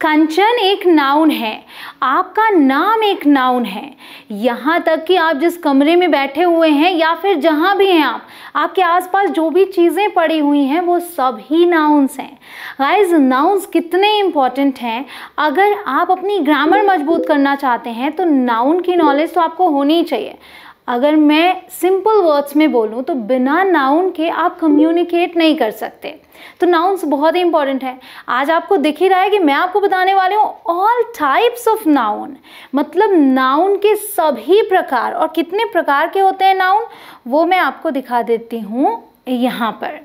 कंचन एक नाउन है आपका नाम एक नाउन है यहाँ तक कि आप जिस कमरे में बैठे हुए हैं या फिर जहाँ भी हैं आप आपके आसपास जो भी चीज़ें पड़ी हुई हैं वो सब ही नाउन्स हैं गाइज नाउन्स कितने इम्पॉर्टेंट हैं अगर आप अपनी ग्रामर मजबूत करना चाहते हैं तो नाउन की नॉलेज तो आपको होनी ही चाहिए अगर मैं सिंपल वर्ड्स में बोलूं तो बिना नाउन के आप कम्युनिकेट नहीं कर सकते तो नाउन्स बहुत ही इंपॉर्टेंट है आज आपको दिख ही रहा है कि मैं आपको बताने वाली हूँ ऑल टाइप्स ऑफ नाउन मतलब नाउन के सभी प्रकार और कितने प्रकार के होते हैं नाउन वो मैं आपको दिखा देती हूँ यहाँ पर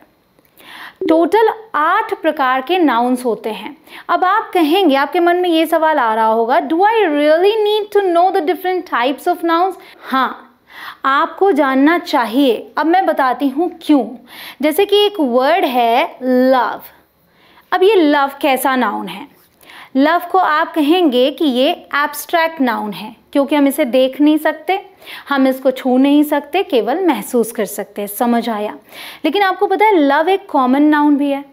टोटल आठ प्रकार के नाउन्स होते हैं अब आप कहेंगे आपके मन में ये सवाल आ रहा होगा do I really need to know the different types of nouns हाँ आपको जानना चाहिए अब मैं बताती हूँ क्यों जैसे कि एक वर्ड है लव अब ये लव कैसा नाउन है लव को आप कहेंगे कि ये एब्स्ट्रैक्ट नाउन है क्योंकि हम इसे देख नहीं सकते हम इसको छू नहीं सकते केवल महसूस कर सकते समझ आया लेकिन आपको पता है लव एक कॉमन नाउन भी है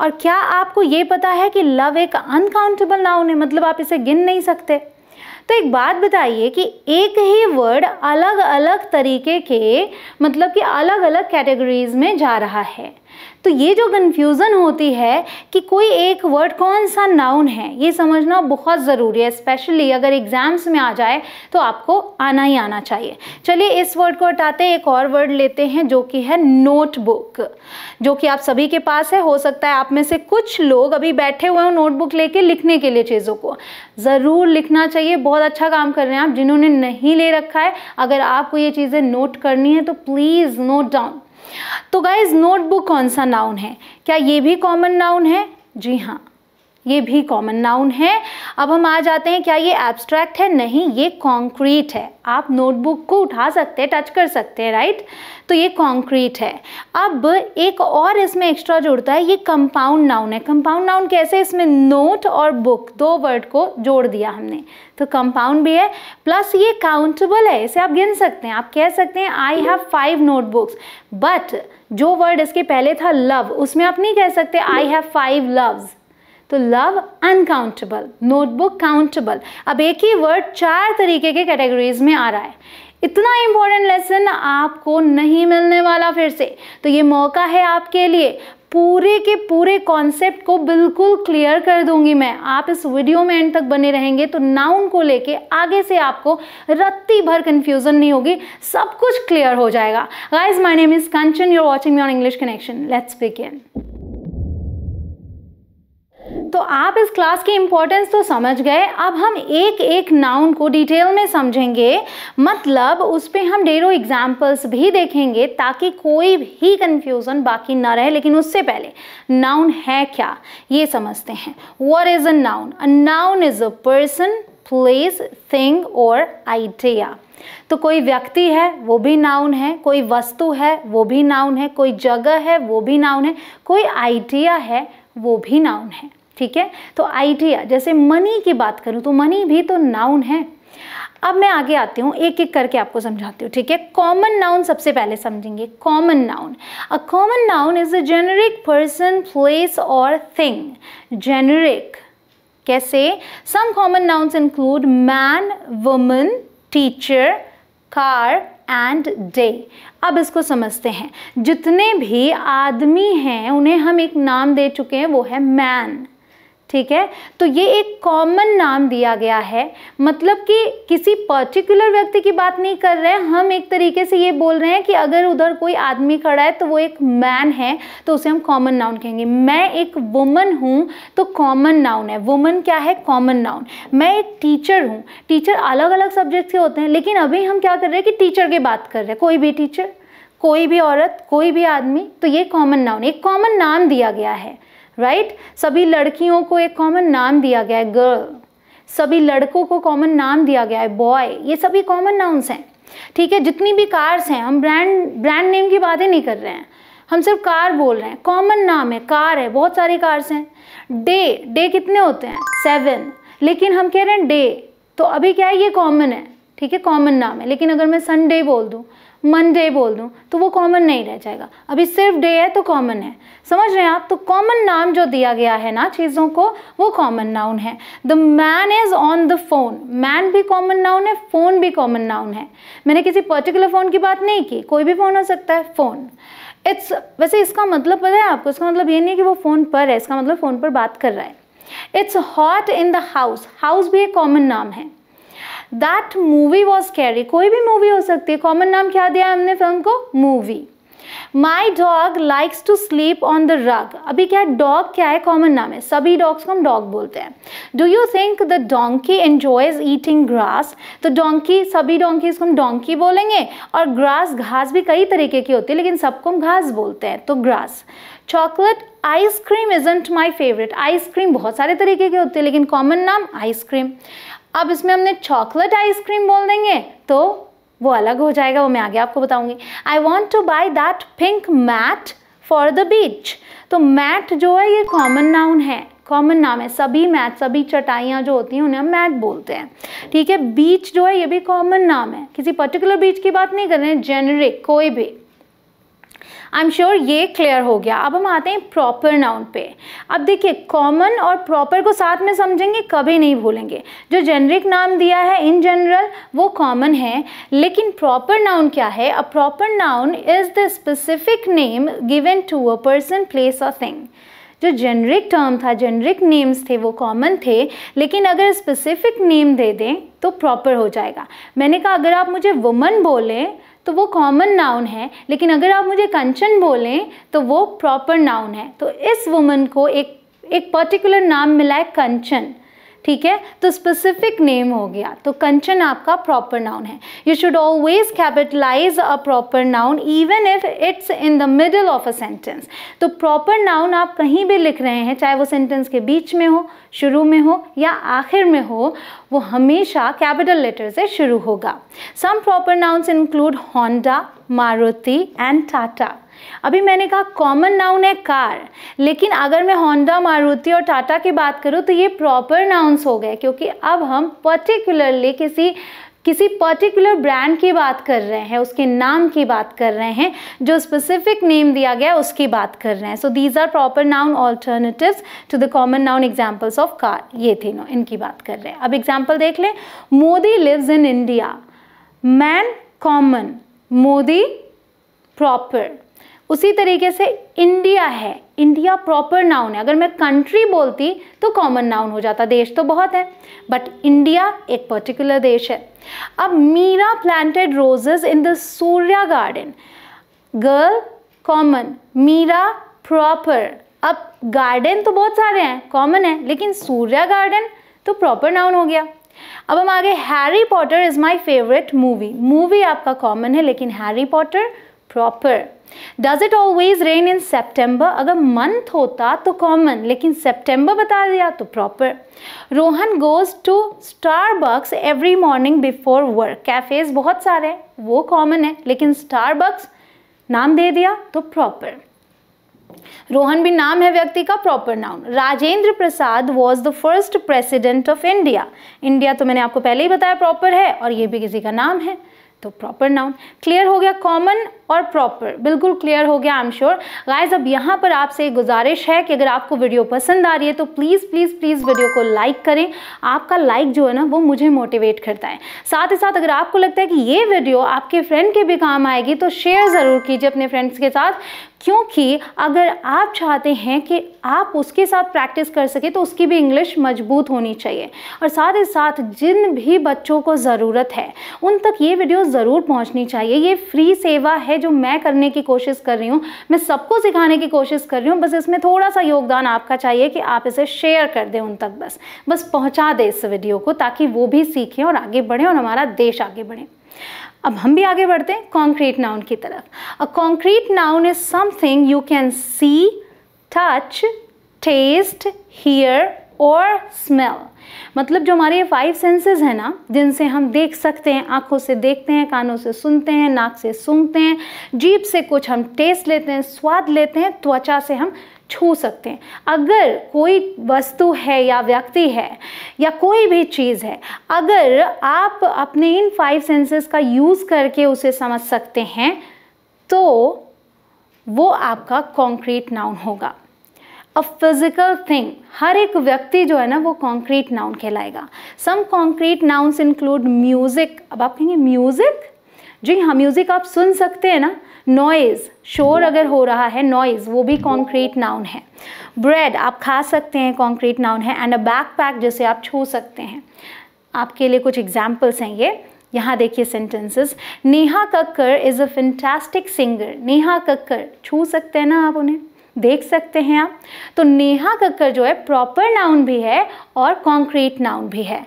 और क्या आपको ये पता है कि लव एक अनकाउंटेबल नाउन है मतलब आप इसे गिन नहीं सकते तो एक बात बताइए कि एक ही वर्ड अलग अलग तरीके के मतलब कि अलग अलग कैटेगरीज में जा रहा है तो ये जो कन्फ्यूज़न होती है कि कोई एक वर्ड कौन सा नाउन है ये समझना बहुत ज़रूरी है स्पेशली अगर एग्ज़ाम्स में आ जाए तो आपको आना ही आना चाहिए चलिए इस वर्ड को हटाते एक और वर्ड लेते हैं जो कि है नोटबुक जो कि आप सभी के पास है हो सकता है आप में से कुछ लोग अभी बैठे हुए हों नोटबुक लेके लिखने के लिए चीज़ों को ज़रूर लिखना चाहिए बहुत अच्छा काम कर रहे हैं आप जिन्होंने नहीं ले रखा है अगर आपको ये चीज़ें नोट करनी है तो प्लीज़ नोट डाउन तो गाइज नोटबुक कौन सा नाउन है क्या ये भी कॉमन नाउन है जी हाँ ये भी कॉमन नाउन है अब हम आ जाते हैं क्या ये एब्स्ट्रैक्ट है नहीं ये कॉन्क्रीट है आप नोटबुक को उठा सकते हैं टच कर सकते हैं राइट तो ये कॉन्क्रीट है अब एक और इसमें एक्स्ट्रा जुड़ता है ये कंपाउंड नाउन है कंपाउंड नाउन कैसे इसमें नोट और बुक दो वर्ड को जोड़ दिया हमने तो कंपाउंड भी है प्लस ये काउंटेबल है इसे आप गिन सकते हैं आप कह सकते हैं I have five notebooks but जो वर्ड इसके पहले था लव उसमें आप नहीं कह सकते आई हैव फाइव लव्स तो लव अनकाउंटेबल नोटबुक काउंटेबल अब एक ही वर्ड चार तरीके के कैटेगरीज में आ रहा है इतना इंपॉर्टेंट लेसन आपको नहीं मिलने वाला फिर से तो ये मौका है आपके लिए पूरे के पूरे कॉन्सेप्ट को बिल्कुल क्लियर कर दूंगी मैं आप इस वीडियो में एंड तक बने रहेंगे तो नाउन को लेके आगे से आपको रत्ती भर कंफ्यूजन नहीं होगी सब कुछ क्लियर हो जाएगा guys my name is Kanchan you're watching me on English connection let's begin तो आप इस क्लास की इम्पोर्टेंस तो समझ गए अब हम एक एक नाउन को डिटेल में समझेंगे मतलब उस पर हम डेरो एग्जाम्पल्स भी देखेंगे ताकि कोई भी कन्फ्यूज़न बाकी ना रहे लेकिन उससे पहले नाउन है क्या ये समझते हैं what is a noun a noun is a person place thing और आइडिया तो कोई व्यक्ति है वो भी नाउन है कोई वस्तु है वो भी नाउन है कोई जगह है वो भी नाउन है कोई आइडिया है वो भी नाउन है ठीक है तो आइडिया जैसे मनी की बात करूं तो मनी भी तो नाउन है अब मैं आगे आती हूँ एक एक करके आपको समझाती हूँ ठीक है कॉमन नाउन सबसे पहले समझेंगे common noun a common noun is a generic person place और थिंग जेनरिक कैसे some common nouns include man woman teacher car and day अब इसको समझते हैं जितने भी आदमी हैं उन्हें हम एक नाम दे चुके हैं वो है मैन ठीक है तो ये एक कॉमन नाम दिया गया है मतलब कि किसी पर्टिकुलर व्यक्ति की बात नहीं कर रहे हैं हम एक तरीके से ये बोल रहे हैं कि अगर उधर कोई आदमी खड़ा है तो वो एक मैन है तो उसे हम कॉमन नाउन कहेंगे मैं एक वुमन हूँ तो कॉमन नाउन है वुमन क्या है कॉमन नाउन मैं एक टीचर हूँ टीचर अलग अलग सब्जेक्ट के होते हैं लेकिन अभी हम क्या कर रहे हैं कि टीचर की बात कर रहे हैं कोई भी टीचर कोई भी औरत कोई भी आदमी तो ये कॉमन नाउन एक कॉमन नाम दिया गया है राइट right? सभी लड़कियों को एक कॉमन नाम दिया गया है गर्ल सभी लड़कों को कॉमन नाम दिया गया है बॉय ये सभी कॉमन नाउंस हैं ठीक है जितनी भी कार्स हैं हम ब्रांड ब्रांड नेम की बातें नहीं कर रहे हैं हम सिर्फ कार बोल रहे हैं कॉमन नाम है कार है बहुत सारी कार्स हैं डे डे कितने होते हैं सेवन लेकिन हम कह रहे हैं डे तो अभी क्या है ये कॉमन है ठीक है कॉमन नाम है लेकिन अगर मैं संडे बोल दूँ मंडे बोल दूँ तो वो कॉमन नहीं रह जाएगा अभी सिर्फ डे है तो कॉमन है समझ रहे हैं आप तो कॉमन नाम जो दिया गया है ना चीज़ों को वो कॉमन नाउन है the man is on the phone man भी कॉमन नाउन है फ़ोन भी कॉमन नाउन है मैंने किसी पर्टिकुलर फ़ोन की बात नहीं की कोई भी फ़ोन हो सकता है फ़ोन इट्स वैसे इसका मतलब पता है आपको इसका मतलब ये नहीं है कि वो फ़ोन पर है इसका मतलब फ़ोन पर बात कर रहा है it's hot in the house house भी एक कॉमन नाम है दैट मूवी वॉज कैरी कोई भी मूवी हो सकती है कॉमन नाम क्या दिया है हमने फिल्म को movie my dog likes to sleep on the rug अभी क्या डॉग क्या है कॉमन नाम है सभी डॉग्स को हम डॉग बोलते हैं do you think the donkey enjoys eating grass तो डोंकी सभी डोंकीज को हम डोंकी बोलेंगे और ग्रास घास भी कई तरीके की होती है लेकिन सबको हम घास बोलते हैं तो grass chocolate ice cream isn't my favourite ice cream बहुत सारे तरीके के होते हैं लेकिन कॉमन नाम आइसक्रीम अब इसमें हमने चॉकलेट आइसक्रीम बोल देंगे तो वो अलग हो जाएगा वो मैं आगे आपको बताऊंगी I want to buy that pink mat for the beach तो मैट जो है ये कॉमन नाउन है कॉमन नाम है सभी मैट सभी चटाइयाँ जो होती हैं उन्हें हम मैट बोलते हैं ठीक है बीच जो है ये भी कॉमन नाम है किसी पर्टिकुलर बीच की बात नहीं कर रहे हैं जेनरिक कोई भी आई एम श्योर ये क्लियर हो गया अब हम आते हैं प्रॉपर नाउन पे अब देखिए कॉमन और प्रॉपर को साथ में समझेंगे कभी नहीं भूलेंगे जो जेनरिक नाम दिया है इन जनरल वो कॉमन है लेकिन प्रॉपर नाउन क्या है a proper noun is the specific name given to a person place a thing जो जेनरिक टर्म था जेनरिक नेम्स थे वो कॉमन थे लेकिन अगर स्पेसिफिक नेम दे दें तो प्रॉपर हो जाएगा मैंने कहा अगर आप मुझे वुमन बोलें तो वो कॉमन नाउन है लेकिन अगर आप मुझे कंचन बोलें तो वो प्रॉपर नाउन है तो इस वुमन को एक एक पर्टिकुलर नाम मिला है कंचन ठीक है तो स्पेसिफिक नेम हो गया तो कंचन आपका प्रॉपर नाउन है you should always capitalise a proper noun even if it's in the middle of a sentence तो प्रॉपर नाउन आप कहीं भी लिख रहे हैं चाहे वो सेंटेंस के बीच में हो शुरू में हो या आखिर में हो वो हमेशा कैपिटल लेटर से शुरू होगा some proper nouns include Honda Maruti and Tata अभी मैंने कहा कॉमन नाउन है कार लेकिन अगर मैं होंडा मारुति और टाटा की बात करूँ तो ये प्रॉपर नाउन्स हो गए क्योंकि अब हम पर्टिकुलरली किसी किसी पर्टिकुलर ब्रांड की बात कर रहे हैं उसके नाम की बात कर रहे हैं जो स्पेसिफिक नेम दिया गया है उसकी बात कर रहे हैं so these are proper noun alternatives to the common noun examples of car ये थे नो इनकी बात कर रहे हैं अब एग्जाम्पल देख लें Modi lives in India man common Modi proper उसी तरीके से इंडिया है इंडिया प्रॉपर नाउन है अगर मैं कंट्री बोलती तो कॉमन नाउन हो जाता देश तो बहुत है बट इंडिया एक पर्टिकुलर देश है अब Meera planted roses in the Surya garden girl common Meera proper अब गार्डन तो बहुत सारे हैं कॉमन है लेकिन सूर्या गार्डन तो प्रॉपर नाउन हो गया अब हम आगे Harry Potter is my favourite movie movie आपका कॉमन है लेकिन Harry Potter proper does it always rain in September अगर मंथ होता तो कॉमन लेकिन सेप्टेम्बर बता दिया तो proper Rohan goes to star box every morning before work cafes बहुत सारे हैं वो कॉमन है लेकिन स्टार बक्स नाम दे दिया तो प्रॉपर रोहन भी नाम है व्यक्ति का proper noun Rajendra Prasad was the first president of India India तो मैंने आपको पहले ही बताया प्रॉपर है और ये भी किसी का नाम है तो प्रॉपर नाउन क्लियर हो गया कॉमन और प्रॉपर बिल्कुल क्लियर हो गया आई एम श्योर गाइज अब यहाँ पर आपसे गुजारिश है कि अगर आपको वीडियो पसंद आ रही है तो प्लीज़ प्लीज़ प्लीज़ वीडियो को लाइक करें आपका लाइक जो है ना वो मुझे मोटिवेट करता है साथ ही साथ अगर आपको लगता है कि ये वीडियो आपके फ्रेंड के भी काम आएगी तो शेयर ज़रूर कीजिए अपने फ्रेंड्स के साथ क्योंकि अगर आप चाहते हैं कि आप उसके साथ प्रैक्टिस कर सके तो उसकी भी इंग्लिश मजबूत होनी चाहिए और साथ ही साथ जिन भी बच्चों को ज़रूरत है उन तक ये वीडियो ज़रूर पहुंचनी चाहिए ये फ्री सेवा है जो मैं करने की कोशिश कर रही हूँ मैं सबको सिखाने की कोशिश कर रही हूँ बस इसमें थोड़ा सा योगदान आपका चाहिए कि आप इसे शेयर कर दें उन तक बस बस पहुँचा दें इस वीडियो को ताकि वो भी सीखें और आगे बढ़ें और हमारा देश आगे बढ़े अब हम भी आगे बढ़ते हैं कॉन्क्रीट नाउन की तरफ a concrete noun is something you can see touch taste hear और स्मेल मतलब जो हमारे ये फाइव सेंसेस हैं ना जिनसे हम देख सकते हैं आंखों से देखते हैं कानों से सुनते हैं नाक से सूंघते हैं जीप से कुछ हम टेस्ट लेते हैं स्वाद लेते हैं त्वचा से हम छू सकते हैं अगर कोई वस्तु है या व्यक्ति है या कोई भी चीज़ है अगर आप अपने इन फाइव सेंसेस का यूज़ करके उसे समझ सकते हैं तो वो आपका कॉन्क्रीट नाउन होगा अ फिजिकल थिंग हर एक व्यक्ति जो है ना वो कॉन्क्रीट नाउन कहलाएगा some concrete nouns include music अब आप कहेंगे म्यूज़िक जी हाँ म्यूज़िक आप सुन सकते हैं ना नॉइज़ शोर अगर हो रहा है नॉइज़ वो भी कॉन्क्रीट नाउन है ब्रेड आप खा सकते हैं कॉन्क्रीट नाउन है एंड अ बैक पैक जिसे आप छू सकते हैं आपके लिए कुछ एग्जाम्पल्स हैं ये यहाँ देखिए sentences Neha Kakkar is a fantastic singer Neha Kakkar छू सकते हैं ना आप उन्हें देख सकते हैं आप तो नेहा कक्कर जो है प्रॉपर नाउन भी है और कॉन्क्रीट नाउन भी है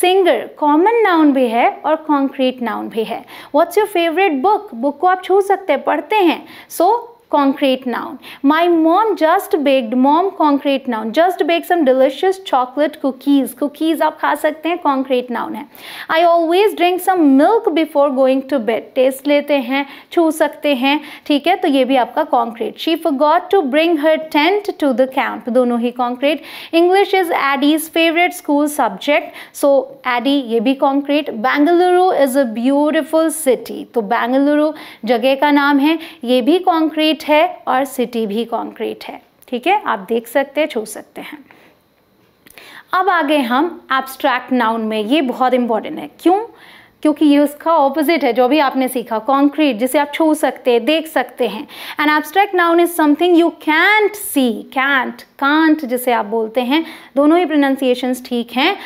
सिंगर कॉमन नाउन भी है और कॉन्क्रीट नाउन भी है what's your favourite book book को आप छू सकते हैं पढ़ते हैं so so, concrete noun. My mom just baked, mom concrete noun. Just baked some delicious chocolate cookies. Cookies aap kha sakte hain concrete noun hai I always drink some milk before going to bed. Taste lete hain छू sakte hain theek hai to ye bhi aapka concrete. She forgot to bring her tent to the camp. dono hi concrete. English is addy's favorite school subject. So addy ye bhi concrete. Bangalore is a beautiful city. to Bangalore jagah ka naam hai ye bhi concrete concrete है और city भी concrete है ठीक है आप देख सकते हैं छू सकते हैं अब आगे हम एब्स्ट्रैक्ट नाउन में ये बहुत इंपॉर्टेंट है क्यों क्योंकि ये उसका ऑपोजिट है जो भी आपने सीखा कॉन्क्रीट जिसे आप छू सकते हैं देख सकते हैं and abstract noun is something you can't see can't can't जिसे आप बोलते हैं दोनों ही प्रोनाउंसिएशंस ठीक हैं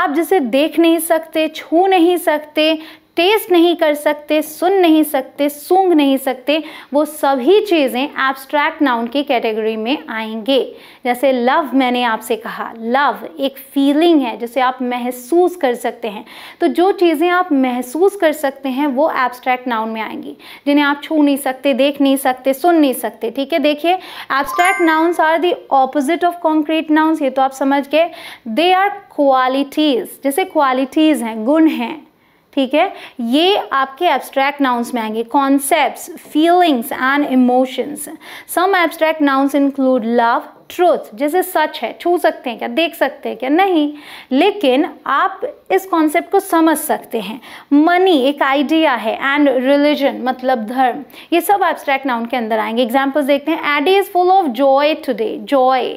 आप जिसे देख नहीं सकते छू नहीं सकते टेस्ट नहीं कर सकते सुन नहीं सकते सूंघ नहीं सकते वो सभी चीज़ें एब्स्ट्रैक्ट नाउन की कैटेगरी में आएंगे जैसे लव मैंने आपसे कहा लव एक फीलिंग है जिसे आप महसूस कर सकते हैं तो जो चीज़ें आप महसूस कर सकते हैं वो एब्स्ट्रैक्ट नाउन में आएंगी जिन्हें आप छू नहीं सकते देख नहीं सकते सुन नहीं सकते ठीक है देखिए abstract nouns are the opposite of concrete nouns ये तो आप समझ गए दे आर क्वालिटीज़ जैसे क्वालिटीज़ हैं गुण हैं ठीक है ये आपके एब्स्ट्रैक्ट नाउंस में आएंगे concept feelings and emotions some abstract nouns include love truth जैसे सच है छू सकते हैं क्या देख सकते हैं क्या नहीं लेकिन आप इस कॉन्सेप्ट को समझ सकते हैं मनी एक आइडिया है एंड रिलीजन मतलब धर्म ये सब एब्स्ट्रैक्ट नाउन के अंदर आएंगे एग्जाम्पल्स देखते हैं Ed is full of joy today joy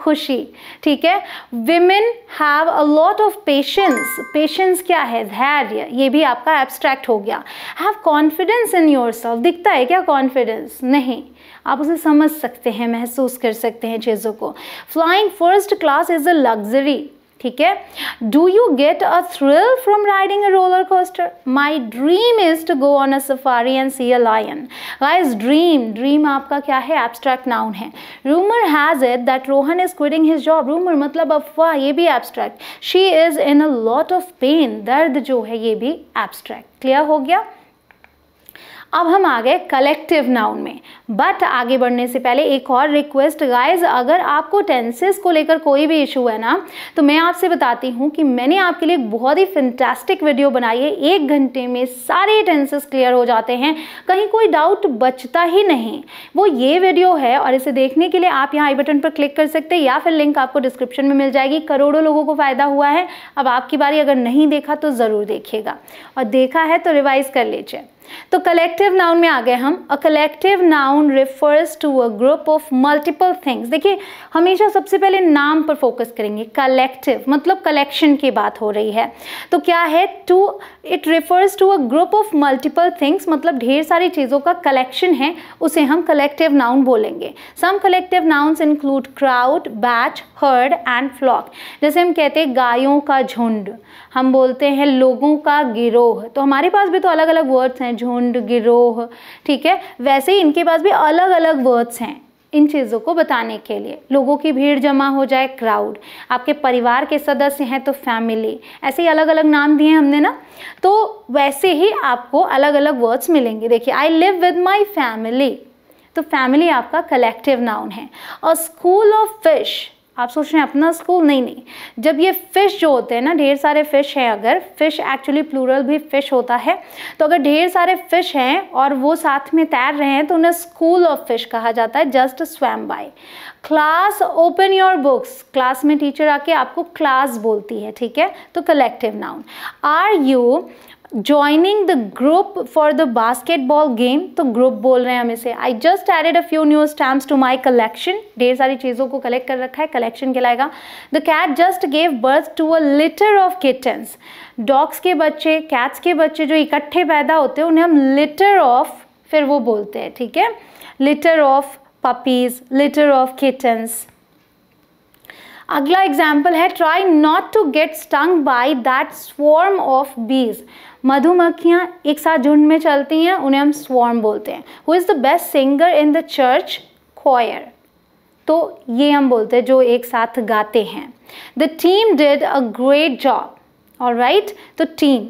खुशी ठीक है women have a lot of patience patience क्या है धैर्य ये भी आपका एब्स्ट्रैक्ट हो गया have confidence in yourself दिखता है क्या कॉन्फिडेंस नहीं आप उसे समझ सकते हैं महसूस कर सकते हैं चीज़ों को flying first class is a luxury ठीक है do you get a thrill from riding a roller coaster my dream is to go on a safari and see a lion guys dream dream आपका क्या है abstract noun है rumour has it that Rohan is quitting his job rumour मतलब अफवाह ये भी abstract she is in a lot of pain दर्द जो है ये भी एब्स्ट्रैक्ट क्लियर हो गया अब हम आ गए कलेक्टिव नाउन में बट आगे बढ़ने से पहले एक और रिक्वेस्ट गाइज अगर आपको टेंसेस को लेकर कोई भी इशू है ना तो मैं आपसे बताती हूँ कि मैंने आपके लिए बहुत ही फिंटेस्टिक वीडियो बनाई है एक घंटे में सारे टेंसेस क्लियर हो जाते हैं कहीं कोई डाउट बचता ही नहीं वो ये वीडियो है और इसे देखने के लिए आप यहाँ आई बटन पर क्लिक कर सकते हैं या फिर लिंक आपको डिस्क्रिप्शन में मिल जाएगी करोड़ों लोगों को फ़ायदा हुआ है अब आपकी बारी अगर नहीं देखा तो ज़रूर देखिएगा और देखा है तो रिवाइज़ कर लीजिए तो कलेक्टिव नाउन में आ गए हम a collective noun refers to a group of multiple things देखिए हमेशा सबसे पहले नाम पर फोकस करेंगे कलेक्टिव मतलब कलेक्शन की बात हो रही है तो क्या है to it refers to a group of multiple things मतलब ढेर सारी चीज़ों का कलेक्शन है उसे हम कलेक्टिव नाउन बोलेंगे some collective nouns include crowd batch herd and flock जैसे हम कहते हैं गायों का झुंड हम बोलते हैं लोगों का गिरोह तो हमारे पास भी तो अलग अलग वर्ड्स हैं झुंड गिरोह ठीक है वैसे ही इनके पास भी अलग अलग वर्ड्स हैं इन चीज़ों को बताने के लिए लोगों की भीड़ जमा हो जाए क्राउड आपके परिवार के सदस्य हैं तो फैमिली ऐसे ही अलग अलग नाम दिए हमने ना तो वैसे ही आपको अलग अलग वर्ड्स मिलेंगे देखिए I live with my family तो फैमिली आपका कलेक्टिव नाउन है और स्कूल ऑफ फिश आप सोच रहे हैं अपना स्कूल नहीं नहीं जब ये फ़िश जो होते हैं ना ढेर सारे फ़िश हैं अगर फ़िश एक्चुअली प्लूरल भी फ़िश होता है तो अगर ढेर सारे फ़िश हैं और वो साथ में तैर रहे हैं तो उन्हें स्कूल ऑफ फ़िश कहा जाता है just swam by class open your books class में टीचर आके आपको क्लास बोलती है ठीक है तो collective noun are you joining the group for the basketball game तो ग्रुप बोल रहे हैं हम इसे I just added a few new stamps to my collection ढेर सारी चीज़ों को कलेक्ट कर रखा है कलेक्शन कहलाएगा the cat just gave birth to litter of kittens dogs के बच्चे कैट्स के बच्चे जो इकट्ठे पैदा होते हैं उन्हें हम लिटर ऑफ फिर वो बोलते हैं ठीक है litter of puppies litter of kittens अगला एग्जाम्पल है try not to get stung by that swarm of bees मधुमक्खियाँ एक साथ झुंड में चलती हैं उन्हें हम स्वॉर्म बोलते हैं who is the best singer in the church choir तो ये हम बोलते हैं जो एक साथ गाते हैं the team did a great job और राइट तो टीम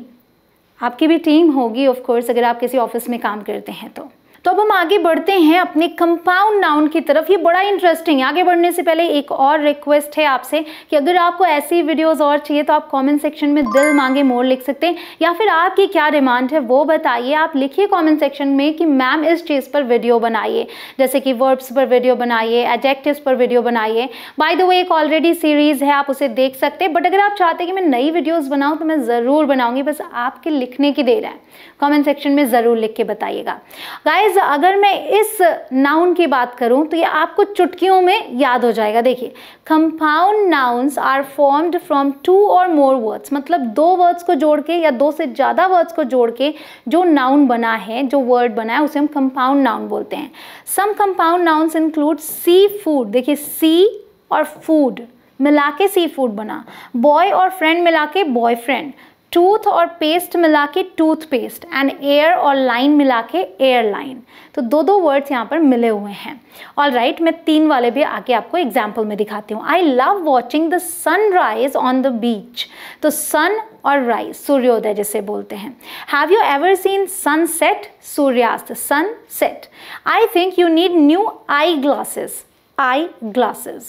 आपकी भी टीम होगी ऑफ कोर्स अगर आप किसी ऑफिस में काम करते हैं तो तो अब हम आगे बढ़ते हैं अपने कंपाउंड नाउन की तरफ ये बड़ा इंटरेस्टिंग है आगे बढ़ने से पहले एक और रिक्वेस्ट है आपसे कि अगर आपको ऐसी वीडियोस और चाहिए तो आप कॉमेंट सेक्शन में दिल मांगे मोर लिख सकते हैं या फिर आपकी क्या डिमांड है वो बताइए आप लिखिए कॉमेंट सेक्शन में कि मैम इस चीज़ पर वीडियो बनाइए जैसे कि वर्ब्स पर वीडियो बनाइए एजेक्टिव्स पर वीडियो बनाइए बाय द वे एक ऑलरेडी सीरीज़ है आप उसे देख सकते हैं बट अगर आप चाहते हैं कि मैं नई वीडियोज़ बनाऊँ तो मैं ज़रूर बनाऊँगी बस आपके लिखने की देर है कॉमेंट सेक्शन में ज़रूर लिख के बताइएगा गाइज अगर मैं इस नाउन की बात करूं तो ये आपको चुटकियों में याद हो जाएगा देखिए compound nouns are formed from two or more words मतलब दो वर्ड्स को जोड़ के या दो से ज़्यादा वर्ड्स को जोड़ के जो नाउन बना है जो वर्ड बना है उसे हम कंपाउंड नाउन बोलते हैं some compound nouns include seafood देखिए सी और फूड मिला के सी फूड बना बॉय और फ्रेंड मिला के बॉय फ्रेंड टूथ और पेस्ट मिला के टूथ पेस्ट एंड एयर और लाइन मिला के एयर लाइन तो दो दो वर्ड्स यहाँ पर मिले हुए हैं ऑल राइट right, मैं तीन वाले भी आके आपको एग्जाम्पल में दिखाती हूँ I love watching the sunrise on the beach तो सन और राइज सूर्योदय जैसे बोलते हैं have you ever seen sunset सूर्यास्त sun set I think you need new eyeglasses eye glasses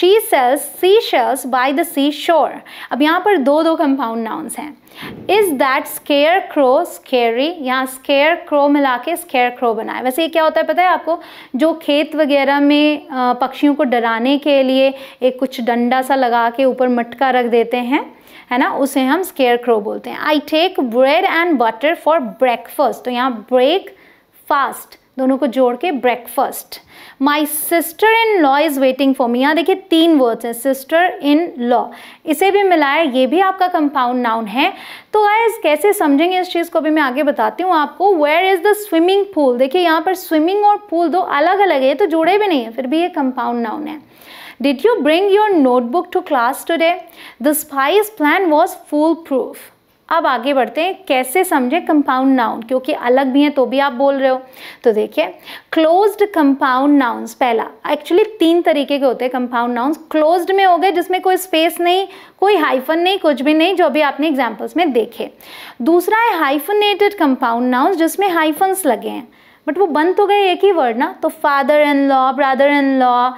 sells seashells seashells the seashore अब यहाँ पर दो दो कंपाउंड नाउंस हैं is that scarecrow scary यहाँ स्केयर क्रो मिला के स्केयर क्रो बनाए वैसे ये क्या होता है पता है आपको जो खेत वगैरह में पक्षियों को डराने के लिए एक कुछ डंडा सा लगा के ऊपर मटका रख देते हैं है ना उसे हम स्केयर क्रो बोलते हैं I take bread and butter for breakfast तो यहाँ ब्रेक फास्ट दोनों को जोड़ के breakfast my sister in law is waiting for me यहाँ देखिए तीन वर्ड्स हैं सिस्टर इन लॉ इसे भी मिलाया ये भी आपका कंपाउंड नाउन है तो आए कैसे समझेंगे इस चीज़ को भी मैं आगे बताती हूँ आपको where is the swimming pool देखिए यहाँ पर स्विमिंग और पूल दो अलग अलग है तो जुड़े भी नहीं है फिर भी ये कंपाउंड नाउन है did you bring your notebook to class today the spice plan was foolproof अब आगे बढ़ते हैं कैसे समझे कंपाउंड नाउन क्योंकि अलग भी हैं तो भी आप बोल रहे हो तो देखिए क्लोज्ड कंपाउंड नाउन्स पहला एक्चुअली तीन तरीके के होते हैं कंपाउंड नाउन्स क्लोज्ड में हो गए जिसमें कोई स्पेस नहीं कोई हाइफन नहीं कुछ भी नहीं जो अभी आपने एग्जाम्पल्स में देखे दूसरा है हाइफनेटेड कंपाउंड नाउन्स जिसमें हाइफन्स लगे हैं बट वो बंद तो गए एक ही वर्ड ना तो father in law brother in law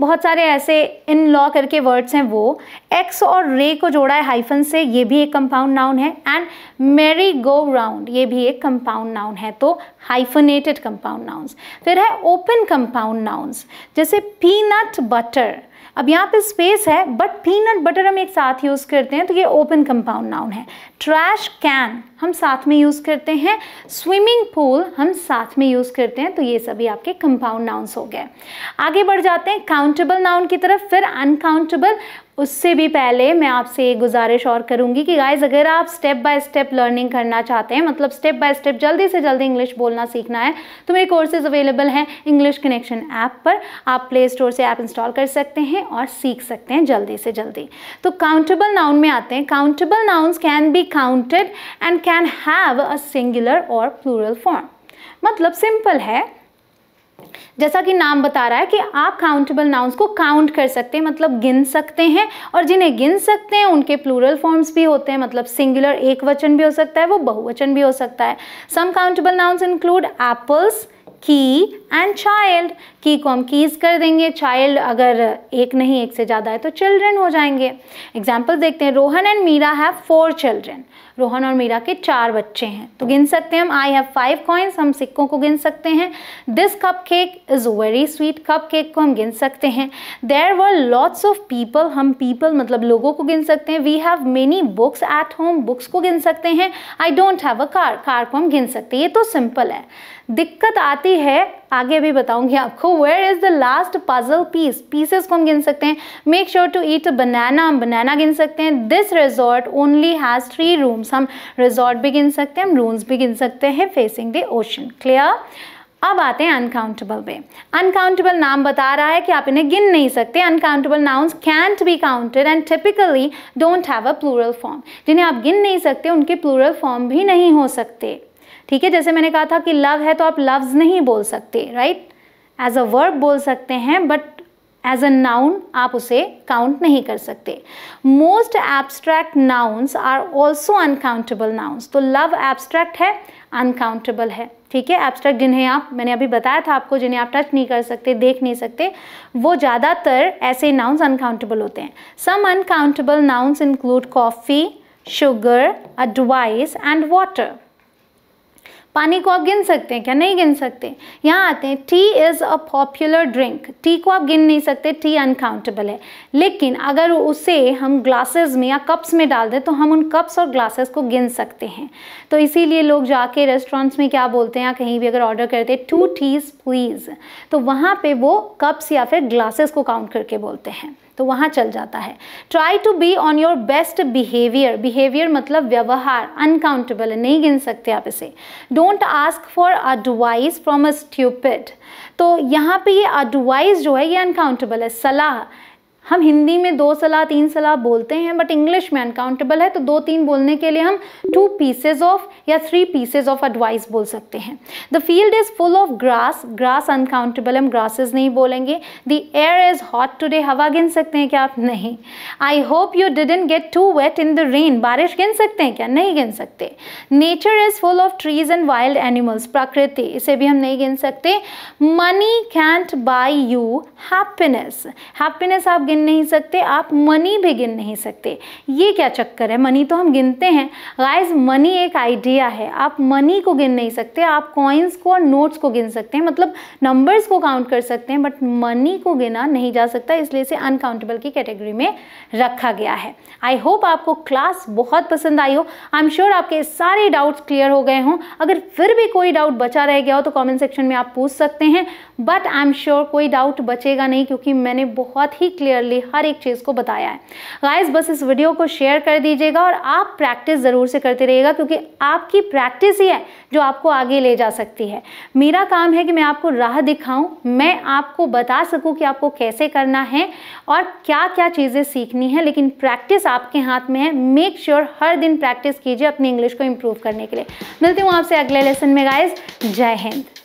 बहुत सारे ऐसे इन लॉ करके वर्ड्स हैं वो एक्स और रे को जोड़ा है हाइफन से ये भी एक कंपाउंड नाउन है एंड मेरी गो राउंड ये भी एक कंपाउंड नाउन है तो हाइफनेटेड कंपाउंड नाउन्स फिर है ओपन कंपाउंड नाउन्स जैसे पीनट बटर अब यहाँ पे स्पेस है बट पीनट बटर हम एक साथ यूज़ करते हैं तो ये ओपन कंपाउंड नाउन है ट्रैश कैन हम साथ में यूज़ करते हैं स्विमिंग पूल हम साथ में यूज़ करते हैं तो ये सभी आपके कंपाउंड नाउन्स हो गए आगे बढ़ जाते हैं काउंटेबल नाउन की तरफ फिर अनकाउंटेबल उससे भी पहले मैं आपसे एक गुजारिश और करूँगी कि गाइज अगर आप स्टेप बाय स्टेप लर्निंग करना चाहते हैं मतलब स्टेप बाय स्टेप जल्दी से जल्दी इंग्लिश बोलना सीखना है तो मेरे कोर्सेज अवेलेबल हैं इंग्लिश कनेक्शन ऐप पर आप प्ले स्टोर से ऐप इंस्टॉल कर सकते हैं और सीख सकते हैं जल्दी से जल्दी तो काउंटेबल नाउन में आते हैं countable nouns can be counted and can have a singular और प्लूरल फॉर्म मतलब सिंपल है जैसा कि नाम बता रहा है कि आप काउंटेबल नाउन्स को काउंट कर सकते हैं मतलब गिन सकते हैं और जिन्हें गिन सकते हैं उनके प्लूरल फॉर्म्स भी होते हैं मतलब सिंगुलर एक वचन भी हो सकता है वो बहुवचन भी हो सकता है some countable nouns include apples key and child key को हम कीज़ कर देंगे चाइल्ड अगर एक नहीं एक से ज़्यादा है तो चिल्ड्रन हो जाएंगे एग्जाम्पल देखते हैं Rohan and Meera have four children Rohan और मीरा के चार बच्चे हैं तो गिन सकते हैं हम आई हैव फाइव कॉइन्स हम सिक्कों को गिन सकते हैं this cupcake is very sweet cupcake को हम गिन सकते हैं there were lots of people हम पीपल मतलब लोगों को गिन सकते हैं we have many books at home books को गिन सकते हैं I don't have a car car को हम गिन सकते हैं ये तो सिंपल है दिक्कत आती है आगे भी बताऊंगी आपको where is the last puzzle piece pieces को हम गिन सकते हैं make sure to eat banana हम बनाना गिन सकते हैं this resort only has three rooms हम रिजॉर्ट भी गिन सकते हैं हम रूम्स भी गिन सकते हैं फेसिंग द ओशन क्लियर अब आते हैं अनकाउंटेबल वे अनकाउंटेबल नाम बता रहा है कि आप इन्हें गिन नहीं सकते uncountable nouns can't be counted and typically don't have a plural form जिन्हें आप गिन नहीं सकते उनके प्लूरल फॉर्म भी नहीं हो सकते ठीक है जैसे मैंने कहा था कि लव है तो आप लव्स नहीं बोल सकते राइट एज अ वर्ब बोल सकते हैं बट एज अ नाउन आप उसे काउंट नहीं कर सकते most abstract nouns are also uncountable nouns तो लव एब्स्ट्रैक्ट है अनकाउंटेबल है ठीक है एब्स्ट्रैक्ट जिन्हें आप मैंने अभी बताया था आपको जिन्हें आप टच नहीं कर सकते देख नहीं सकते वो ज़्यादातर ऐसे नाउन्स अनकाउंटेबल होते हैं some uncountable nouns include coffee sugar advice and water पानी को आप गिन सकते हैं क्या नहीं गिन सकते यहाँ आते हैं tea is a popular drink tea को आप गिन नहीं सकते टी अनकाउंटेबल है लेकिन अगर उसे हम ग्लासेस में या कप्स में डाल दें तो हम उन कप्स और ग्लासेस को गिन सकते हैं तो इसीलिए लोग जाके रेस्टोरेंट्स में क्या बोलते हैं या कहीं भी अगर ऑर्डर करते हैं टू टीज प्लीज़ तो वहाँ पर वो कप्स या फिर ग्लासेस को काउंट करके बोलते हैं तो वहाँ चल जाता है try to be on your best behaviour behaviour मतलब व्यवहार अनकाउंटेबल है नहीं गिन सकते आप इसे don't ask for advice from a stupid तो यहाँ पे ये अडवाइस जो है ये अनकाउंटेबल है सलाह हम हिंदी में दो सलाह तीन सलाह बोलते हैं बट इंग्लिश में अनकाउंटेबल है तो दो तीन बोलने के लिए हम टू पीसेज ऑफ या थ्री पीसेज ऑफ एडवाइस बोल सकते हैं the field is full of grass grass uncountable हम ग्रासेज नहीं बोलेंगे the air is hot today हवा गिन सकते हैं क्या आप नहीं I hope you didn't get too wet in the rain बारिश गिन सकते हैं क्या नहीं गिन सकते nature is full of trees and wild animals प्रकृति इसे भी हम नहीं गिन सकते money can't buy you happiness happiness आप गिन गिन नहीं सकते आप मनी भी गिन नहीं सकते ये क्या चक्कर है मनी तो हम गिनते हैं गाइज मनी एक आइडिया है आप मनी को गिन नहीं सकते आप कॉइन्स को और नोट्स को गिन सकते हैं मतलब नंबर्स को काउंट कर सकते हैं बट मनी को गिना नहीं जा सकता इसलिए इसे अनकाउंटेबल की कैटेगरी में रखा गया है आई होप आपको क्लास बहुत पसंद आई हो आई एम श्योर आपके सारे डाउट्स क्लियर हो गए हों अगर फिर भी कोई डाउट बचा रह गया हो तो कॉमेंट सेक्शन में आप पूछ सकते हैं बट आई एम श्योर कोई डाउट बचेगा नहीं क्योंकि मैंने बहुत ही क्लियरली क्लियरली हर एक चीज़ को बताया है गाइज बस इस वीडियो को शेयर कर दीजिएगा और आप प्रैक्टिस ज़रूर से करते रहिएगा क्योंकि आपकी प्रैक्टिस ही है जो आपको आगे ले जा सकती है मेरा काम है कि मैं आपको राह दिखाऊं मैं आपको बता सकूं कि आपको कैसे करना है और क्या क्या चीज़ें सीखनी है लेकिन प्रैक्टिस आपके हाथ में है मेक श्योर sure हर दिन प्रैक्टिस कीजिए अपनी इंग्लिश को इम्प्रूव करने के लिए मिलती हूँ आपसे अगले लेसन में गाइज जय हिंद